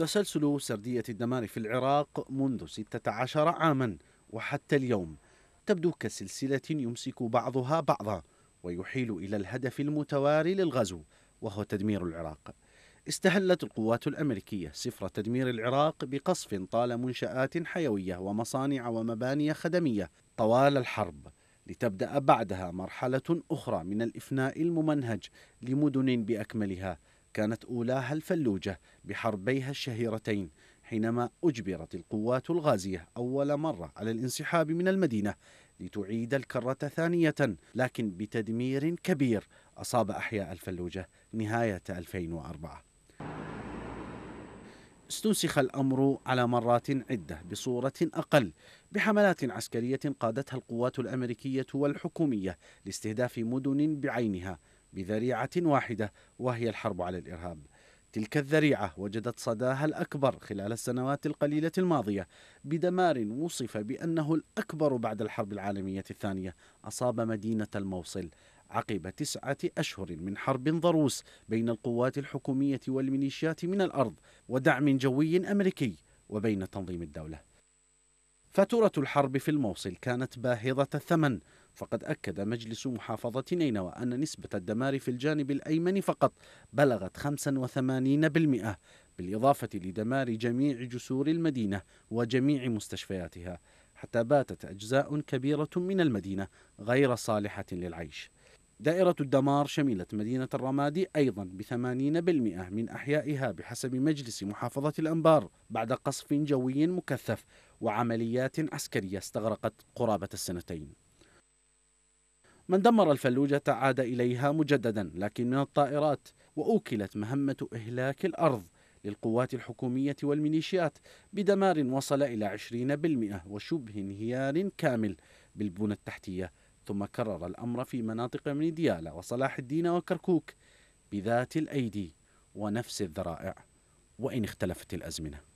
تسلسل سردية الدمار في العراق منذ 16 عاما وحتى اليوم تبدو كسلسلة يمسك بعضها بعضا ويحيل إلى الهدف المتواري للغزو وهو تدمير العراق استهلت القوات الأمريكية سفر تدمير العراق بقصف طال منشآت حيوية ومصانع ومباني خدمية طوال الحرب لتبدأ بعدها مرحلة أخرى من الإفناء الممنهج لمدن بأكملها كانت أولاها الفلوجة بحربيها الشهيرتين حينما أجبرت القوات الغازية أول مرة على الانسحاب من المدينة لتعيد الكرة ثانية لكن بتدمير كبير أصاب أحياء الفلوجة نهاية 2004 استنسخ الامر على مرات عده بصوره اقل بحملات عسكريه قادتها القوات الامريكيه والحكوميه لاستهداف مدن بعينها بذريعه واحده وهي الحرب على الارهاب تلك الذريعه وجدت صداها الاكبر خلال السنوات القليله الماضيه بدمار وصف بانه الاكبر بعد الحرب العالميه الثانيه اصاب مدينه الموصل عقب تسعة أشهر من حرب ضروس بين القوات الحكومية والميليشيات من الأرض ودعم جوي أمريكي وبين تنظيم الدولة فاتورة الحرب في الموصل كانت باهظة الثمن فقد أكد مجلس محافظة نينوى أن نسبة الدمار في الجانب الأيمن فقط بلغت 85% بالإضافة لدمار جميع جسور المدينة وجميع مستشفياتها حتى باتت أجزاء كبيرة من المدينة غير صالحة للعيش دائرة الدمار شملت مدينة الرمادي أيضا بثمانين بالمئة من أحيائها بحسب مجلس محافظة الأنبار بعد قصف جوي مكثف وعمليات عسكرية استغرقت قرابة السنتين من دمر الفلوجة عاد إليها مجددا لكن من الطائرات وأوكلت مهمة إهلاك الأرض للقوات الحكومية والميليشيات بدمار وصل إلى 20% وشبه انهيار كامل بالبنى التحتية ثم كرر الأمر في مناطق من ديالا وصلاح الدين وكركوك بذات الأيدي ونفس الذرائع وإن اختلفت الأزمنة